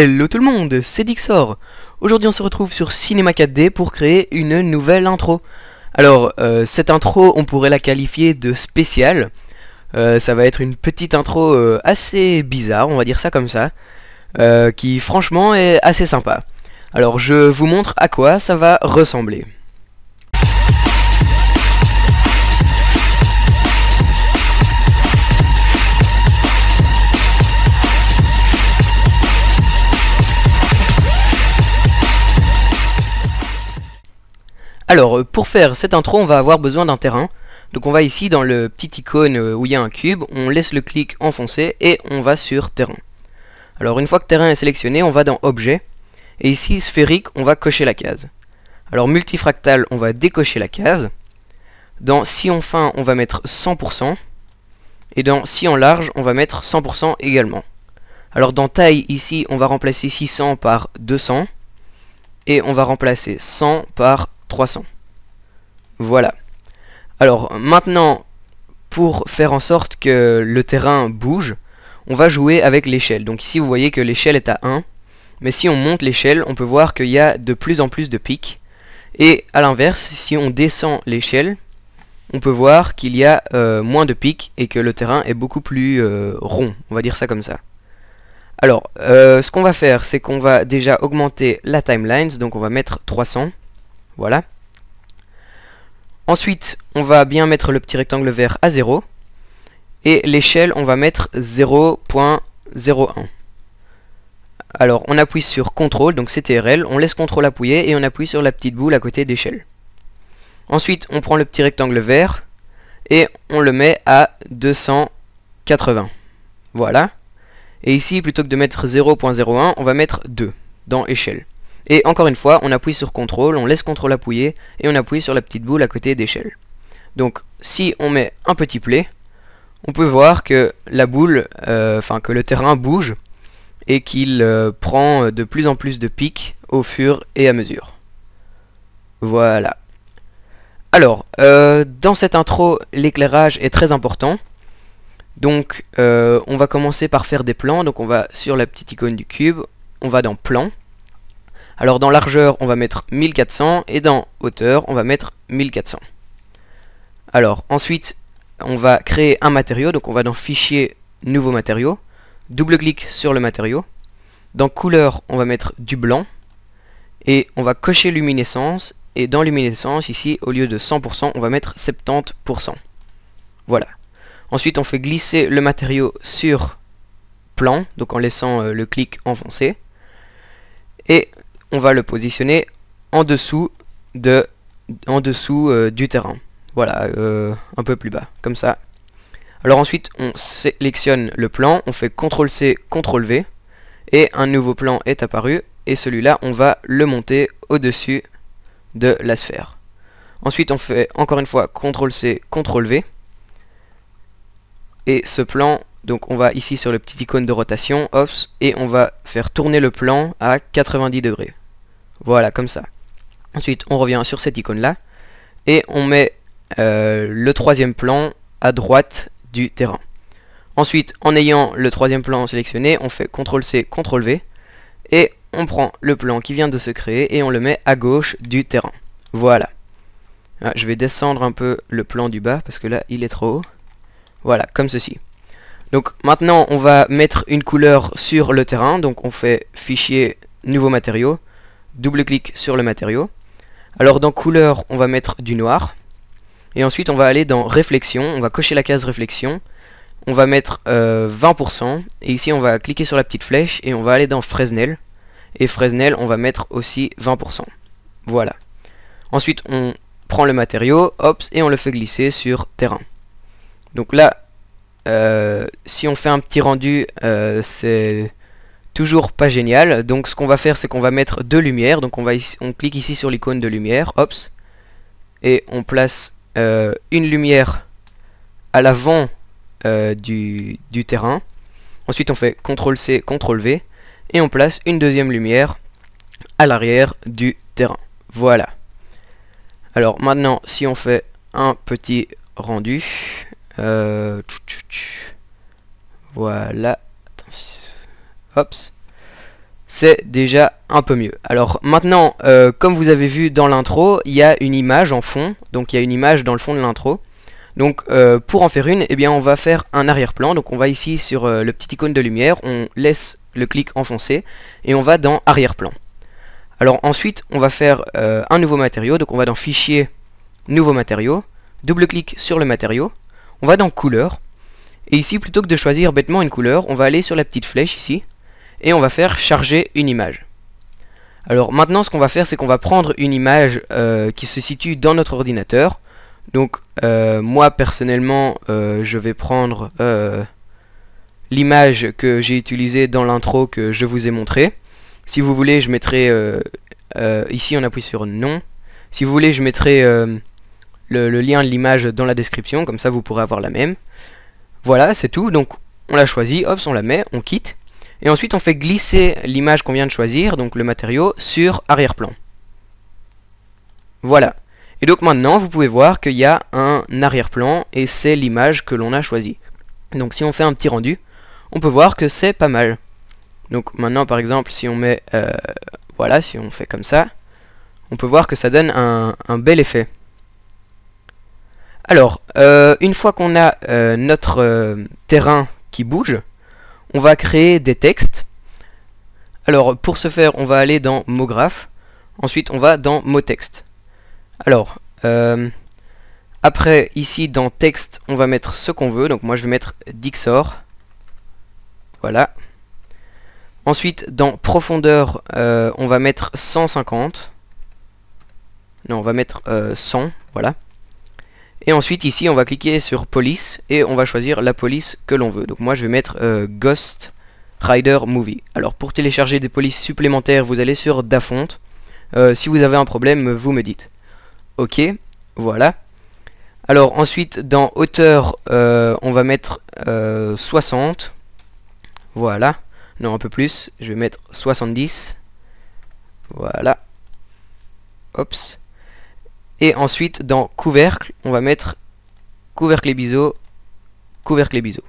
Hello tout le monde, c'est Dixor Aujourd'hui on se retrouve sur Cinema 4D pour créer une nouvelle intro. Alors, euh, cette intro, on pourrait la qualifier de spéciale. Euh, ça va être une petite intro euh, assez bizarre, on va dire ça comme ça, qui franchement est assez sympa. Alors je vous montre à quoi ça va ressembler. Alors, pour faire cette intro, on va avoir besoin d'un terrain. Donc on va ici dans le petit icône où il y a un cube, on laisse le clic enfoncé et on va sur terrain. Alors une fois que terrain est sélectionné, on va dans objet. Et ici, sphérique, on va cocher la case. Alors multifractal, on va décocher la case. Dans si en fin, on va mettre 100%. Et dans si en large, on va mettre 100% également. Alors dans taille, ici, on va remplacer 600 par 200. Et on va remplacer 100 par 300. Voilà. Alors maintenant, pour faire en sorte que le terrain bouge, on va jouer avec l'échelle. Donc ici vous voyez que l'échelle est à 1, mais si on monte l'échelle, on peut voir qu'il y a de plus en plus de pics. Et à l'inverse, si on descend l'échelle, on peut voir qu'il y a euh, moins de pics et que le terrain est beaucoup plus euh, rond, on va dire ça comme ça. Alors, euh, ce qu'on va faire, c'est qu'on va déjà augmenter la timeline. donc on va mettre 300. Voilà. Ensuite, on va bien mettre le petit rectangle vert à 0. Et l'échelle, on va mettre 0.01. Alors, on appuie sur CTRL, donc CTRL, on laisse CTRL appuyer et on appuie sur la petite boule à côté d'échelle. Ensuite, on prend le petit rectangle vert et on le met à 280. Voilà. Et ici, plutôt que de mettre 0.01, on va mettre 2 dans échelle. Et encore une fois, on appuie sur CTRL, on laisse CTRL appuyer, et on appuie sur la petite boule à côté d'échelle. Donc si on met un petit play, on peut voir que la boule, euh, enfin que le terrain bouge, et qu'il euh, prend de plus en plus de pics au fur et à mesure. Voilà. Alors, euh, dans cette intro, l'éclairage est très important. Donc, on va commencer par faire des plans. Donc, on va sur la petite icône du cube, on va dans plan, alors dans largeur, on va mettre 1400 et dans hauteur, on va mettre 1400. Alors ensuite, on va créer un matériau. Donc on va dans Fichier, Nouveau matériau. Double-clic sur le matériau. Dans Couleur, on va mettre du blanc. Et on va cocher Luminescence. Et dans Luminescence, ici, au lieu de 100%, on va mettre 70%. Voilà. Ensuite, on fait glisser le matériau sur plan, donc en laissant euh, le clic enfoncé. Et on va le positionner en dessous de en dessous euh, du terrain voilà euh, un peu plus bas comme ça alors ensuite on sélectionne le plan on fait CTRL C CTRL V et un nouveau plan est apparu et celui là on va le monter au dessus de la sphère ensuite on fait encore une fois CTRL C CTRL V et ce plan donc on va ici sur le petit icône de rotation offs, et on va faire tourner le plan à 90 degrés voilà, comme ça. Ensuite, on revient sur cette icône-là. Et on met euh, le troisième plan à droite du terrain. Ensuite, en ayant le troisième plan sélectionné, on fait CTRL-C, CTRL-V. Et on prend le plan qui vient de se créer et on le met à gauche du terrain. Voilà. Ah, je vais descendre un peu le plan du bas parce que là, il est trop haut. Voilà, comme ceci. Donc maintenant, on va mettre une couleur sur le terrain. Donc on fait Fichier, Nouveau matériau double-clic sur le matériau. Alors dans couleur, on va mettre du noir. Et ensuite, on va aller dans réflexion, on va cocher la case réflexion. On va mettre 20%. Euh, et ici, on va cliquer sur la petite flèche et on va aller dans Fresnel. Et Fresnel, on va mettre aussi 20%. Voilà. Ensuite, on prend le matériau, et on le fait glisser sur terrain. Donc là, euh, si on fait un petit rendu, euh, c'est Toujours pas génial, donc ce qu'on va faire c'est qu'on va mettre deux lumières, donc on, va clique ici sur l'icône de lumière, Ops. et on place euh, une lumière à l'avant euh, du, terrain. Ensuite on fait CTRL-C, CTRL-V, et on place une deuxième lumière à l'arrière du terrain. Voilà. Alors maintenant, si on fait un petit rendu, euh, voilà, c'est déjà un peu mieux. Alors maintenant, euh, comme vous avez vu dans l'intro, il y a une image en fond, donc il y a une image dans le fond de l'intro. Donc euh, pour en faire une, eh bien on va faire un arrière-plan, donc on va ici sur euh, le petit icône de lumière, on laisse le clic enfoncé, et on va dans arrière-plan. Alors ensuite, on va faire un nouveau matériau, donc on va dans fichier, nouveau matériau, double-clic sur le matériau, on va dans couleur, et ici plutôt que de choisir bêtement une couleur, on va aller sur la petite flèche ici, et on va faire charger une image. Alors maintenant ce qu'on va faire c'est qu'on va prendre une image euh, qui se situe dans notre ordinateur. Donc euh, moi personnellement euh, je vais prendre l'image que j'ai utilisée dans l'intro que je vous ai montré. Si vous voulez je mettrai ici on appuie sur non. Si vous voulez je mettrai le, lien de l'image dans la description comme ça vous pourrez avoir la même. Voilà c'est tout donc on la choisit, hop on la met, on quitte. Et ensuite on fait glisser l'image qu'on vient de choisir, donc le matériau, sur arrière-plan. Voilà. Et donc maintenant vous pouvez voir qu'il y a un arrière-plan et c'est l'image que l'on a choisie. Donc si on fait un petit rendu, on peut voir que c'est pas mal. Donc maintenant par exemple si on met, euh, voilà, si on fait comme ça, on peut voir que ça donne un, bel effet. Alors, euh, une fois qu'on a euh, notre terrain qui bouge, on va créer des textes. Alors pour ce faire, on va aller dans mot graphe. Ensuite, on va dans mot texte. Alors, euh, après, ici, dans texte, on va mettre ce qu'on veut. Donc moi, je vais mettre Dixor. Voilà. Ensuite, dans profondeur, euh, on va mettre 150. Non, on va mettre 100. Euh, voilà. Et ensuite ici on va cliquer sur police et on va choisir la police que l'on veut. Donc moi je vais mettre euh, Ghost Rider Movie. Alors pour télécharger des polices supplémentaires vous allez sur Dafont. Euh, si vous avez un problème vous me dites. Ok, voilà. Alors ensuite dans hauteur euh, on va mettre 60. Voilà. Non un peu plus. Je vais mettre 70. Voilà. Hops. Et ensuite, dans couvercle, on va mettre couvercle et biseau, couvercle et biseau.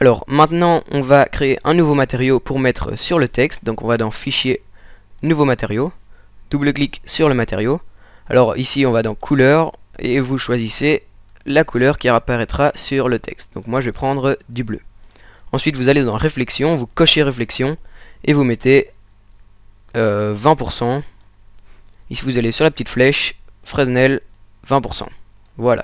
Alors maintenant, on va créer un nouveau matériau pour mettre sur le texte. Donc on va dans fichier, nouveau matériau. Double-clic sur le matériau. Alors ici, on va dans couleur et vous choisissez la couleur qui apparaîtra sur le texte. Donc moi, je vais prendre du bleu. Ensuite, vous allez dans réflexion, vous cochez réflexion et vous mettez 20% euh, Ici, vous allez sur la petite flèche, Fresnel, 20%. Voilà.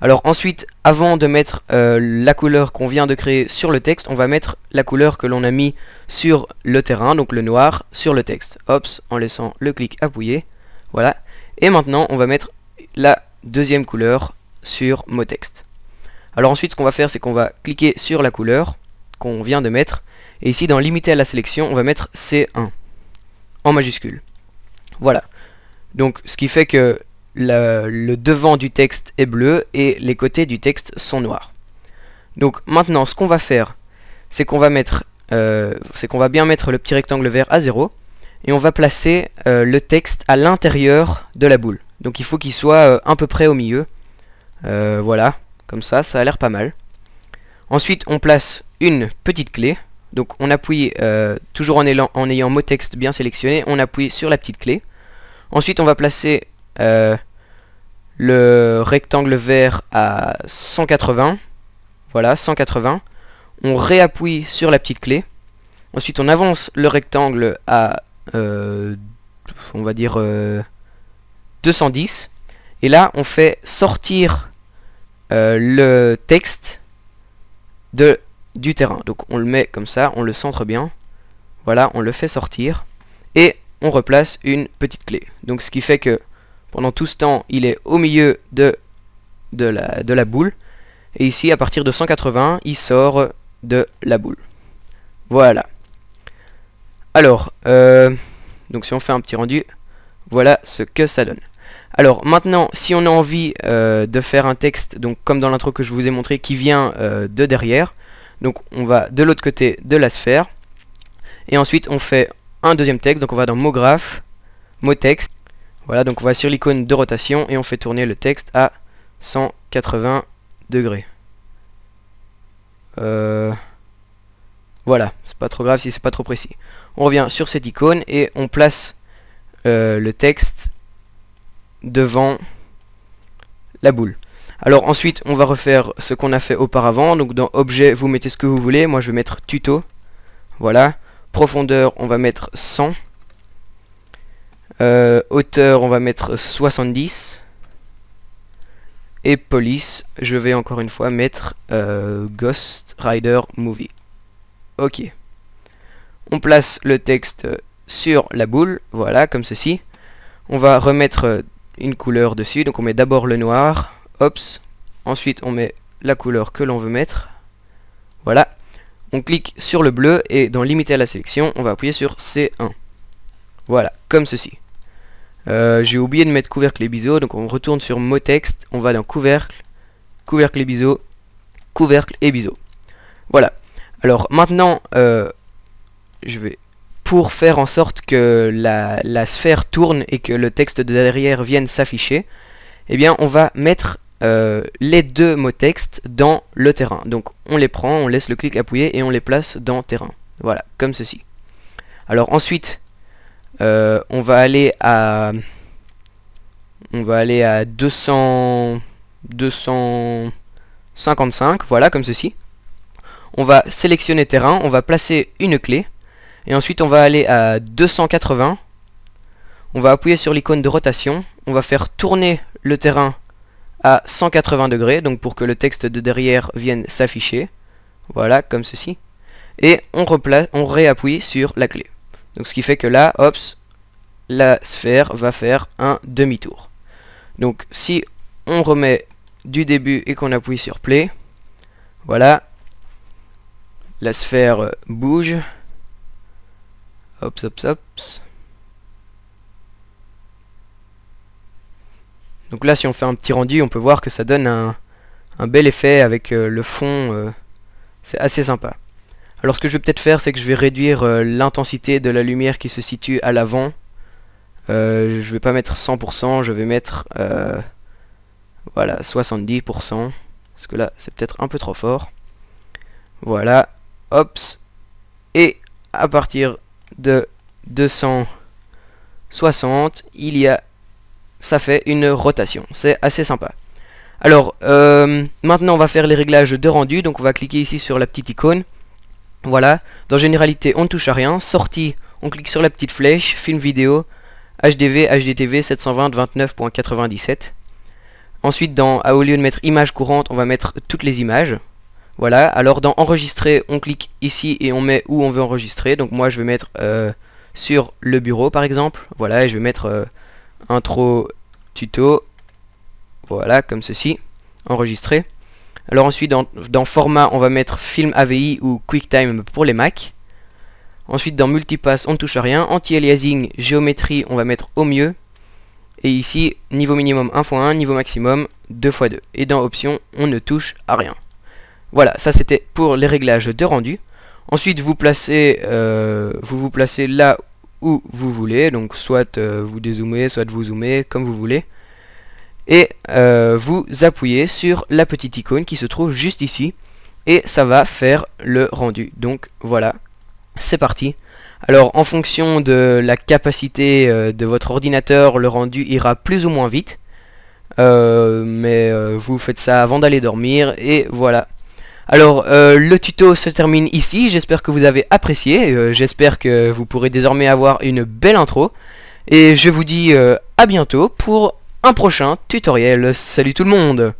Alors ensuite, avant de mettre euh, la couleur qu'on vient de créer sur le texte, on va mettre la couleur que l'on a mis sur le terrain, donc le noir, sur le texte. Hops, en laissant le clic appuyé. Voilà. Et maintenant, on va mettre la deuxième couleur sur mot texte. Alors ensuite, ce qu'on va faire, c'est qu'on va cliquer sur la couleur qu'on vient de mettre. Et ici, dans limiter à la sélection, on va mettre C1 en majuscule. Voilà. Donc ce qui fait que le, devant du texte est bleu et les côtés du texte sont noirs. Donc maintenant ce qu'on va faire, c'est qu'on va mettre euh, bien mettre le petit rectangle vert à 0 et on va placer euh, le texte à l'intérieur de la boule. Donc il faut qu'il soit à euh, un peu près au milieu. voilà, comme ça, ça a l'air pas mal. Ensuite on place une petite clé. Donc on appuie, toujours en, en ayant mot texte bien sélectionné, on appuie sur la petite clé. Ensuite, on va placer euh, le rectangle vert à 180. Voilà, 180. On réappuie sur la petite clé. Ensuite, on avance le rectangle à, euh, on va dire, 210. Euh, Et là, on fait sortir le texte de, du terrain. Donc, on le met comme ça, on le centre bien. Voilà, on le fait sortir. Et on replace une petite clé. Donc ce qui fait que pendant tout ce temps, il est au milieu de, de, la, de la boule. Et ici, à partir de 180, il sort de la boule. Voilà. Alors, euh, donc si on fait un petit rendu, voilà ce que ça donne. Alors maintenant, si on a envie euh, de faire un texte, donc comme dans l'intro que je vous ai montré, qui vient euh, de derrière, donc on va de l'autre côté de la sphère, et ensuite on fait un deuxième texte. Donc on va dans mot graph mot texte. Voilà, donc on va sur l'icône de rotation et on fait tourner le texte à 180 degrés. Euh, voilà, c'est pas trop grave si c'est pas trop précis. On revient sur cette icône et on place euh, le texte devant la boule. Alors ensuite, on va refaire ce qu'on a fait auparavant. Donc dans objet, vous mettez ce que vous voulez. Moi, je vais mettre tuto. Voilà. Profondeur, on va mettre 100. Euh, hauteur, on va mettre 70. Et police, je vais encore une fois mettre euh, Ghost Rider Movie. Ok. On place le texte sur la boule, voilà, comme ceci. On va remettre une couleur dessus, donc on met d'abord le noir, hops. Ensuite, on met la couleur que l'on veut mettre. Voilà, on clique sur le bleu et dans limiter à la sélection, on va appuyer sur C1. Voilà, comme ceci. Euh, j'ai oublié de mettre couvercle et biseau, donc on retourne sur mot texte, on va dans couvercle, couvercle et biseau, couvercle et biseau. Voilà. Alors maintenant, euh, je vais pour faire en sorte que la, sphère tourne et que le texte de derrière vienne s'afficher, eh bien on va mettre euh, les deux mots texte dans le terrain. Donc on les prend, on laisse le clic appuyé et on les place dans terrain. Voilà, comme ceci. Alors ensuite, euh, on va aller à on va aller à 200 255, voilà comme ceci. On va sélectionner terrain, on va placer une clé et ensuite on va aller à 280. On va appuyer sur l'icône de rotation, on va faire tourner le terrain à 180 degrés, donc pour que le texte de derrière vienne s'afficher. Voilà, comme ceci. Et on, replace, on réappuie sur la clé. Donc ce qui fait que là, hops, la sphère va faire un demi-tour. Donc si on remet du début et qu'on appuie sur play, voilà, la sphère bouge. Hop, hop, hop. Donc là, si on fait un petit rendu, on peut voir que ça donne un, bel effet avec euh, le fond. Euh, c'est assez sympa. Alors ce que je vais peut-être faire, c'est que je vais réduire euh, l'intensité de la lumière qui se situe à l'avant. je vais pas mettre 100%, je vais mettre voilà 70%. Parce que là, c'est peut-être un peu trop fort. Voilà. Hop. Et à partir de 260, il y a ça fait une rotation. C'est assez sympa. Alors, euh, maintenant on va faire les réglages de rendu. Donc on va cliquer ici sur la petite icône. Voilà. Dans généralité, on ne touche à rien. Sortie, on clique sur la petite flèche. Film vidéo, HDV, HDTV 720 29.97. Ensuite, dans, ah, au lieu de mettre image courante, on va mettre toutes les images. Voilà, alors dans enregistrer, on clique ici et on met où on veut enregistrer. Donc moi je vais mettre euh, sur le bureau par exemple. Voilà, et je vais mettre euh, intro tuto, voilà, comme ceci, enregistré. Alors ensuite, dans, format, on va mettre film AVI ou QuickTime pour les Mac. Ensuite, dans multipass, on ne touche à rien. Anti-aliasing, géométrie, on va mettre au mieux. Et ici, niveau minimum 1 x 1 niveau maximum 2x2. Et dans options, on ne touche à rien. Voilà, ça c'était pour les réglages de rendu. Ensuite, vous placez, euh, vous vous placez là où vous voulez, donc soit euh, vous dézoomez, soit vous zoomez, comme vous voulez. Et euh, vous appuyez sur la petite icône qui se trouve juste ici, et ça va faire le rendu. Donc voilà, c'est parti. Alors en fonction de la capacité euh, de votre ordinateur, le rendu ira plus ou moins vite. mais vous faites ça avant d'aller dormir, et voilà. Alors, euh, le tuto se termine ici, j'espère que vous avez apprécié, euh, j'espère que vous pourrez désormais avoir une belle intro, et je vous dis euh, à bientôt pour un prochain tutoriel. Salut tout le monde